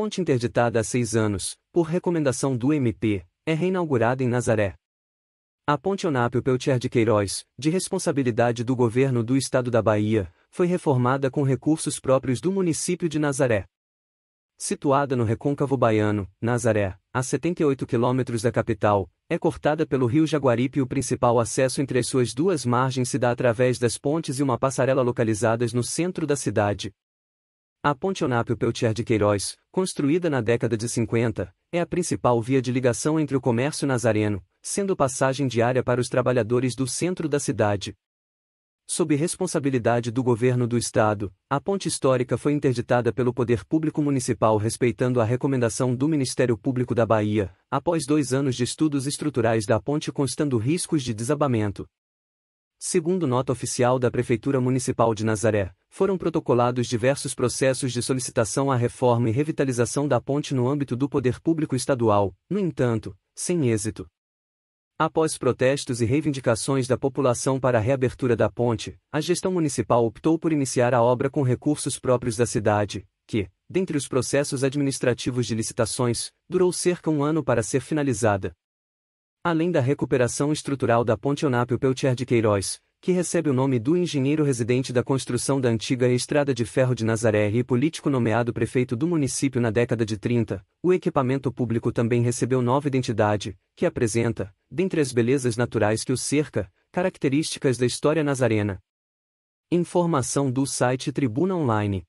Ponte interditada há seis anos, por recomendação do MP, é reinaugurada em Nazaré. A Ponte Onápio Peltier de Queiroz, de responsabilidade do governo do estado da Bahia, foi reformada com recursos próprios do município de Nazaré. Situada no recôncavo baiano, Nazaré, a 78 quilômetros da capital, é cortada pelo rio Jaguaripe e o principal acesso entre as suas duas margens se dá através das pontes e uma passarela localizadas no centro da cidade, a Ponte Onápio Peltier de Queiroz, construída na década de 50, é a principal via de ligação entre o comércio nazareno, sendo passagem diária para os trabalhadores do centro da cidade. Sob responsabilidade do governo do estado, a ponte histórica foi interditada pelo Poder Público Municipal respeitando a recomendação do Ministério Público da Bahia, após dois anos de estudos estruturais da ponte constando riscos de desabamento. Segundo nota oficial da Prefeitura Municipal de Nazaré, foram protocolados diversos processos de solicitação à reforma e revitalização da ponte no âmbito do poder público estadual, no entanto, sem êxito. Após protestos e reivindicações da população para a reabertura da ponte, a gestão municipal optou por iniciar a obra com recursos próprios da cidade, que, dentre os processos administrativos de licitações, durou cerca um ano para ser finalizada. Além da recuperação estrutural da ponte Onápio Peltier de Queiroz, que recebe o nome do engenheiro residente da construção da antiga Estrada de Ferro de Nazaré e político nomeado prefeito do município na década de 30, o equipamento público também recebeu nova identidade, que apresenta, dentre as belezas naturais que o cerca, características da história nazarena. Informação do site Tribuna Online.